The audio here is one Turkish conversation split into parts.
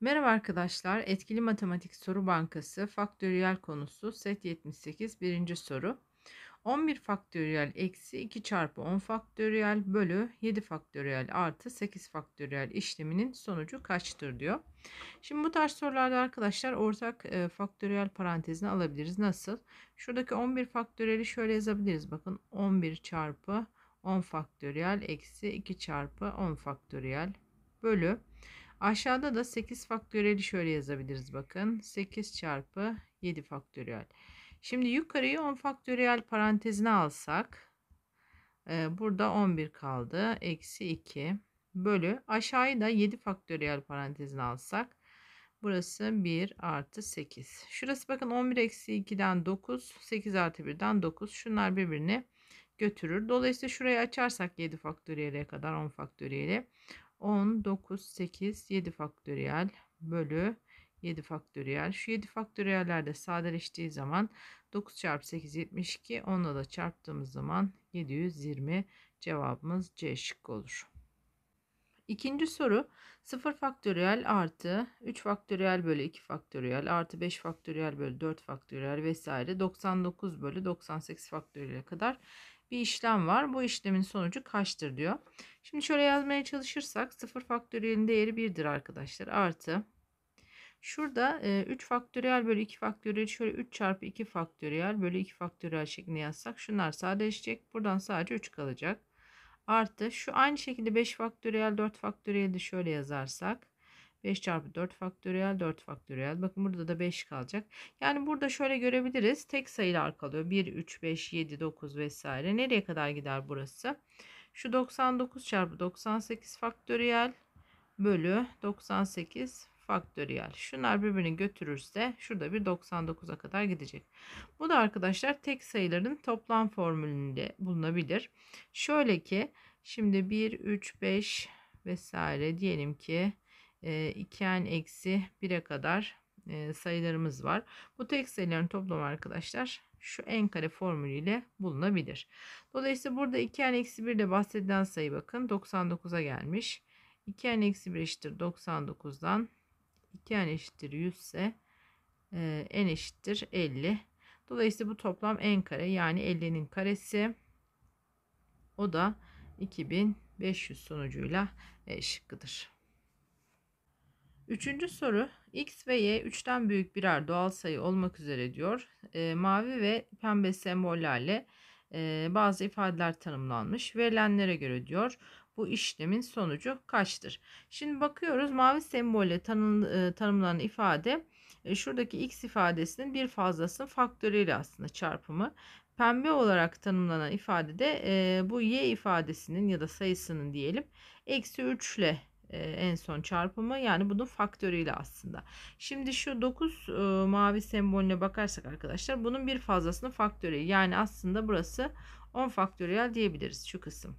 Merhaba arkadaşlar. Etkili Matematik Soru Bankası faktöriyel konusu set 78 birinci soru. 11 faktöriyel eksi 2 çarpı 10 faktöriyel bölü 7 faktöriyel artı 8 faktöriyel işleminin sonucu kaçtır diyor. Şimdi bu tarz sorularda arkadaşlar ortak e, faktöriyel parantezini alabiliriz. Nasıl? Şuradaki 11 faktöriyeli şöyle yazabiliriz. Bakın 11 çarpı 10 faktöriyel eksi 2 çarpı 10 faktöriyel bölü Aşağıda da 8 faktöriyeli şöyle yazabiliriz bakın. 8 çarpı 7 faktöriyel. Şimdi yukarıyı 10 faktöriyel parantezine alsak. E, burada 11 kaldı. Eksi 2 bölü. Aşağıyı da 7 faktöriyel parantezine alsak. Burası 1 artı 8. Şurası bakın 11 eksi 2'den 9. 8 artı 1'den 9. Şunlar birbirini götürür. Dolayısıyla şurayı açarsak 7 faktöriyele kadar 10 faktöriyele. 10, 9, 8, 7 faktöriyel bölü 7 faktöriyel. Şu 7 faktöriyeller sadeleştiği zaman 9 çarpı 8 72, onunla da çarptığımız zaman 720 cevabımız C şıkkı olur. İkinci soru 0 faktöriyel artı 3 faktöriyel bölü 2 faktöriyel artı 5 faktöriyel bölü 4 faktöriyel vesaire 99 bölü 98 faktöriyel kadar bir işlem var. Bu işlemin sonucu kaçtır diyor. Şimdi şöyle yazmaya çalışırsak 0 faktöriyelin değeri 1'dir arkadaşlar. Artı şurada e, 3 faktöriyel bölü 2 faktöriyel şöyle 3 çarpı 2 faktöriyel bölü 2 faktöriyel şeklinde yazsak şunlar sadeleşecek. Buradan sadece 3 kalacak. Artı şu aynı şekilde 5 faktöriyel 4 faktöriyel de şöyle yazarsak 5 çarpı 4 faktöriyel 4 faktöriyel. Bakın burada da 5 kalacak. Yani burada şöyle görebiliriz. Tek sayılar kalıyor. 1, 3, 5, 7, 9 vesaire. Nereye kadar gider burası? Burası. Şu 99 çarpı 98 faktöriyel bölü 98 faktöriyel. Şunlar birbirini götürürse şurada bir 99'a kadar gidecek. Bu da arkadaşlar tek sayıların toplam formülünde bulunabilir. Şöyle ki şimdi 1, 3, 5 vesaire diyelim ki 2n e, eksi 1'e kadar e, sayılarımız var. Bu tek sayıların toplamı arkadaşlar şu en kare formülü ile bulunabilir. Dolayısıyla burada 2n-1 ile bahsedilen sayı bakın 99'a gelmiş. 2n-1 eşittir 99'dan 2n eşittir 100 ise e, n eşittir 50. Dolayısıyla bu toplam n kare yani 50'nin karesi o da 2500 sonucuyla e, şıkkıdır. Üçüncü soru x ve y üçten büyük birer doğal sayı olmak üzere diyor. E, mavi ve pembe sembollerle e, bazı ifadeler tanımlanmış. Verilenlere göre diyor bu işlemin sonucu kaçtır? Şimdi bakıyoruz mavi sembolle tanım, e, tanımlanan ifade e, şuradaki x ifadesinin bir fazlasının faktörüyle aslında çarpımı. Pembe olarak tanımlanan ifadede e, bu y ifadesinin ya da sayısının diyelim eksi 3 ile e, en son çarpımı yani bunun faktörüyle aslında. Şimdi şu 9 e, mavi sembolüne bakarsak arkadaşlar bunun bir fazlasının faktörü yani aslında burası 10 faktöriyel diyebiliriz şu kısım.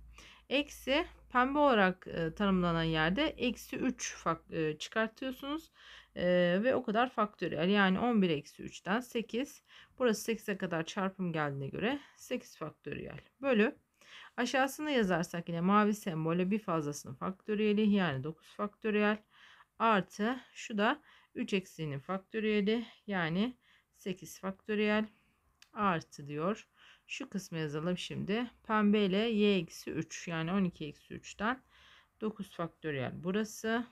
Eksi pembe olarak e, tanımlanan yerde eksi 3 e, çıkartıyorsunuz e, ve o kadar faktöriyel yani 11 eksi 3'ten 8 burası 8'e kadar çarpım geldiğine göre 8 faktöriyel bölü Aşağısını yazarsak yine mavi sembole bir fazlasının faktöriyeli yani 9 faktöriyel artı şu da 3 eksiğinin faktöriyeli yani 8 faktöriyel artı diyor. Şu kısmı yazalım şimdi. Pembe ile y eksi 3 yani 12 eksi 3'ten 9 faktöriyel burası.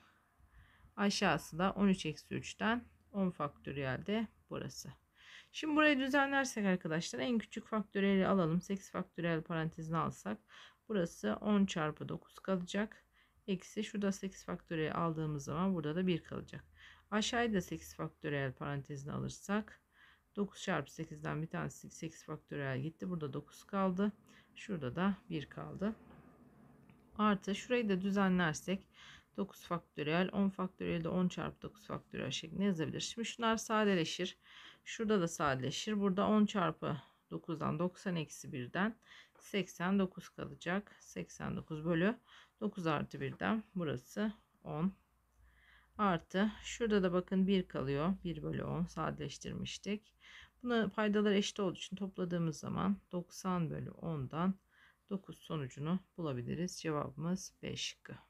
Aşağısı da 13 eksi 3'ten 10 faktöriyel de burası. Şimdi burayı düzenlersek arkadaşlar en küçük faktöreli alalım. 8 faktöriyel parantezini alsak burası 10 çarpı 9 kalacak. Eksi şurada 8 faktöriyel aldığımız zaman burada da 1 kalacak. Aşağıya da 8 faktöriyel parantezini alırsak 9 çarpı 8'den bir tanesi 8 faktöriyel gitti. Burada 9 kaldı. Şurada da 1 kaldı. Artı şurayı da düzenlersek 9 faktöriyel 10 faktöriyel de 10 çarpı 9 faktöriyel şeklinde yazabilir. Şimdi şunlar sadeleşir. Şurada da sadeleşir. Burada 10 çarpı 9'dan 90 eksi 1'den 89 kalacak. 89 bölü 9 artı 1'den burası 10 artı şurada da bakın 1 kalıyor. 1 bölü 10 sadeleştirmiştik. Buna paydalar eşit olduğu için topladığımız zaman 90 bölü 10'dan 9 sonucunu bulabiliriz. Cevabımız 5. şıkkı.